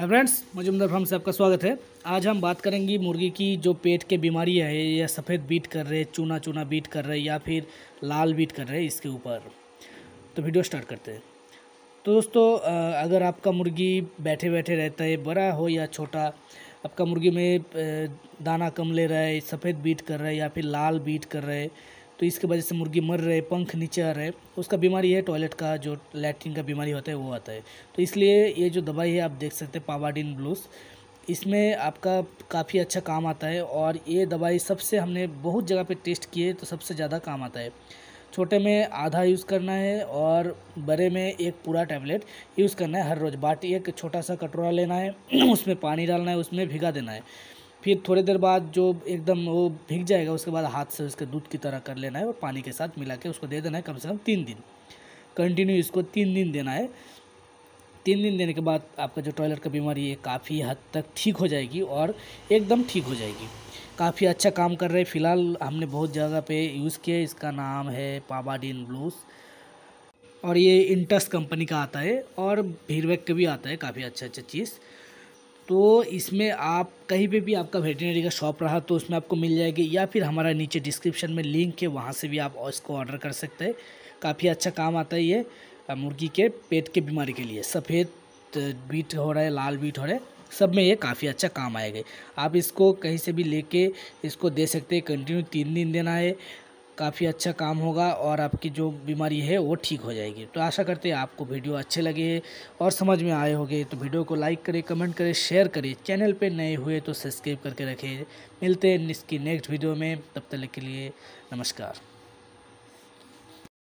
है friends Majumdar farm से आपका स्वागत है आज हम बात करेंगे मुर्गी की जो पेट के बीमारी है या सफ़ेद बीट कर रहे चूना चूना बीट कर रहे या फिर लाल बीट कर रहे इसके ऊपर तो वीडियो स्टार्ट करते हैं तो दोस्तों अगर आपका मुर्गी बैठे बैठे रहता है बड़ा हो या छोटा आपका मुर्गी में दाना कम ले रहा है सफ़ेद बीट कर रहा है या फिर लाल बीट कर रहा है तो इसकी वजह से मुर्गी मर रहे पंख नीचे आ रहे तो उसका बीमारी है टॉयलेट का जो लैट्रिन का बीमारी होता है वो आता है तो इसलिए ये जो दवाई है आप देख सकते हैं पावाडिन ब्लूस इसमें आपका काफ़ी अच्छा काम आता है और ये दवाई सबसे हमने बहुत जगह पे टेस्ट किए तो सबसे ज़्यादा काम आता है छोटे में आधा यूज़ करना है और बड़े में एक पूरा टैबलेट यूज़ करना है हर रोज़ बाटी एक छोटा सा कटोरा लेना है उसमें पानी डालना है उसमें भिगा देना है फिर थोड़ी देर बाद जो एकदम वो भीग जाएगा उसके बाद हाथ से उसके दूध की तरह कर लेना है और पानी के साथ मिला के उसको दे देना है कम से कम तीन दिन कंटिन्यू इसको तीन दिन देना है तीन दिन देने के बाद आपका जो टॉयलेट का बीमारी है काफ़ी हद तक ठीक हो जाएगी और एकदम ठीक हो जाएगी काफ़ी अच्छा काम कर रहे हैं फ़िलहाल हमने बहुत जगह पे यूज़ किया इसका नाम है पाबाडिन ब्लूस और ये इंटस कंपनी का आता है और भीरवेक का भी आता है काफ़ी अच्छा अच्छा चीज़ तो इसमें आप कहीं पे भी आपका वेटनरी का शॉप रहा तो उसमें आपको मिल जाएगी या फिर हमारा नीचे डिस्क्रिप्शन में लिंक है वहाँ से भी आप इसको ऑर्डर कर सकते हैं काफ़ी अच्छा काम आता है ये मुर्गी के पेट के बीमारी के लिए सफ़ेद बीट हो रहा है लाल बीट हो रहा है सब में ये काफ़ी अच्छा काम आएगा आप इसको कहीं से भी लेके इसको दे सकते हैं कंटिन्यू तीन दिन देना है काफ़ी अच्छा काम होगा और आपकी जो बीमारी है वो ठीक हो जाएगी तो आशा करते हैं आपको वीडियो अच्छे लगे और समझ में आए होंगे तो वीडियो को लाइक करें कमेंट करें शेयर करें चैनल पे नए हुए तो सब्सक्राइब करके रखें मिलते हैं इसकी नेक्स्ट वीडियो में तब तक के लिए नमस्कार